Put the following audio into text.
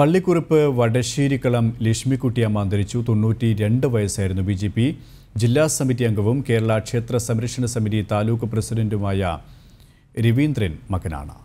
പള്ളിക്കുറിപ്പ് വടശ്ശേരിക്കളം ലക്ഷ്മിക്കുട്ടിയമ്മ അന്തരിച്ചു തൊണ്ണൂറ്റി രണ്ട് വയസ്സായിരുന്നു ബി ജെ പി ജില്ലാ സമിതി അംഗവും കേരള ക്ഷേത്ര സംരക്ഷണ സമിതി താലൂക്ക് പ്രസിഡന്റുമായ രവീന്ദ്രൻ മകനാണ്